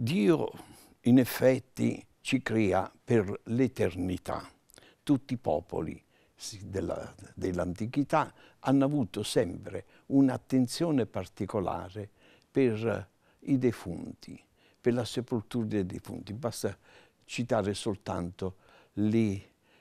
Dio in effetti ci crea per l'eternità. Tutti i popoli dell'antichità dell hanno avuto sempre un'attenzione particolare per i defunti, per la sepoltura dei defunti. Basta citare soltanto le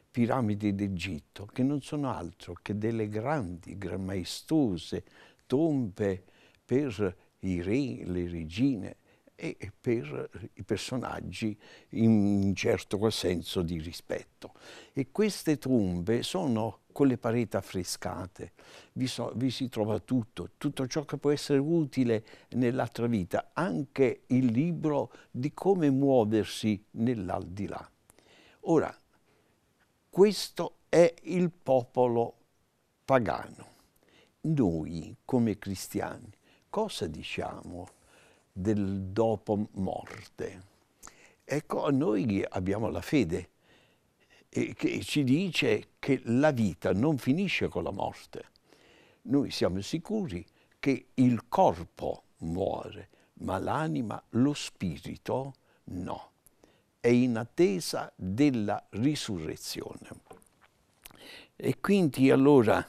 piramidi d'Egitto, che non sono altro che delle grandi, maestose tombe per i re, le regine, e per i personaggi in un certo senso di rispetto. E queste tombe sono con le pareti affrescate, vi, so, vi, si trova tutto, tutto ciò che può essere utile nell'altra vita, anche il libro di come muoversi nell'aldilà. Ora, questo è il popolo pagano. Noi, come cristiani, cosa diciamo del dopo morte. Ecco, noi abbiamo la fede che ci dice che la vita non finisce con la morte. Noi siamo sicuri che il corpo muore, ma l'anima, lo spirito, no. È in attesa della risurrezione. E quindi allora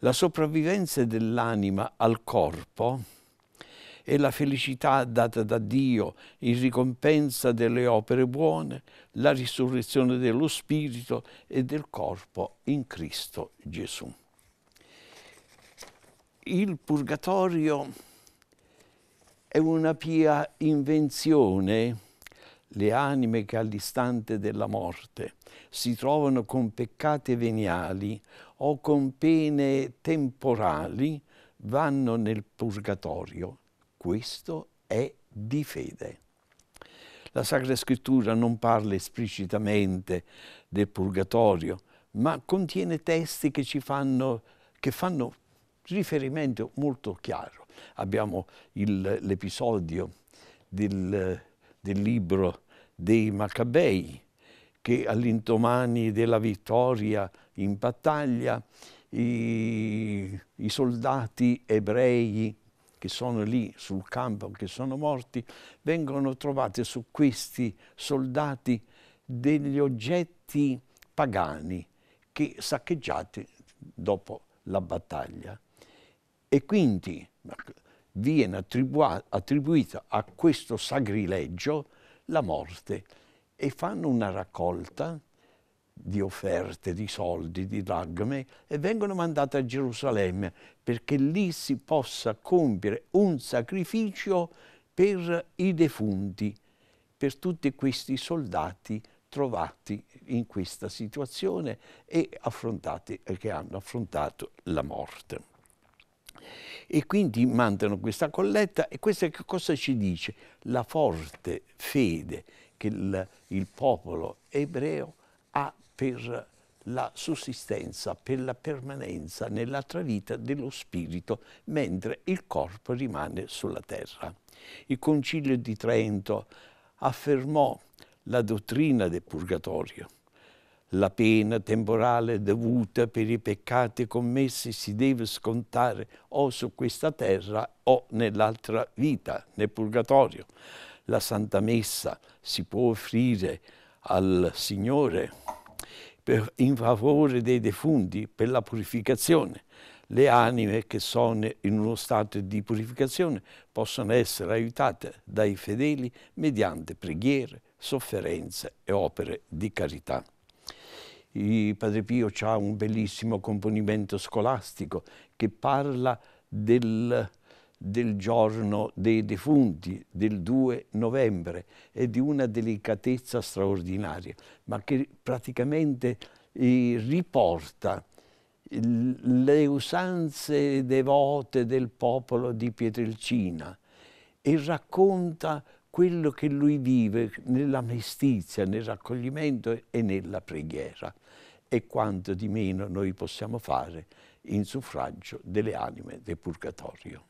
la sopravvivenza dell'anima al corpo e la felicità data da Dio in ricompensa delle opere buone, la risurrezione dello spirito e del corpo in Cristo Gesù. Il purgatorio è una pia invenzione le anime che all'istante della morte si trovano con peccati veniali o con pene temporali vanno nel purgatorio questo è di fede. La Sacra Scrittura non parla esplicitamente del purgatorio, ma contiene testi che ci fanno, che fanno riferimento molto chiaro. Abbiamo l'episodio del, del libro dei Maccabei, che all'indomani della vittoria in battaglia i, i soldati ebrei che sono lì sul campo, che sono morti, vengono trovati su questi soldati degli oggetti pagani che saccheggiati dopo la battaglia. E quindi viene attribuita a questo sacrilegio la morte e fanno una raccolta di offerte, di soldi, di dragme e vengono mandate a Gerusalemme perché lì si possa compiere un sacrificio per i defunti, per tutti questi soldati trovati in questa situazione e che hanno affrontato la morte. E quindi mandano questa colletta e questa che cosa ci dice? La forte fede che il, il popolo ebreo ha ha per la sussistenza, per la permanenza nell'altra vita dello spirito, mentre il corpo rimane sulla terra. Il Concilio di Trento affermò la dottrina del purgatorio. La pena temporale dovuta per i peccati commessi si deve scontare o su questa terra o nell'altra vita, nel purgatorio. La Santa Messa si può offrire al Signore per, in favore dei defunti per la purificazione. Le anime che sono in uno stato di purificazione possono essere aiutate dai fedeli mediante preghiere, sofferenze e opere di carità. Il Padre Pio ha un bellissimo componimento scolastico che parla del del giorno dei defunti del 2 novembre è di una delicatezza straordinaria, ma che praticamente eh, riporta le usanze devote del popolo di Pietrelcina e racconta quello che lui vive nella mestizia, nel raccoglimento e nella preghiera e quanto di meno noi possiamo fare in suffragio delle anime del purgatorio.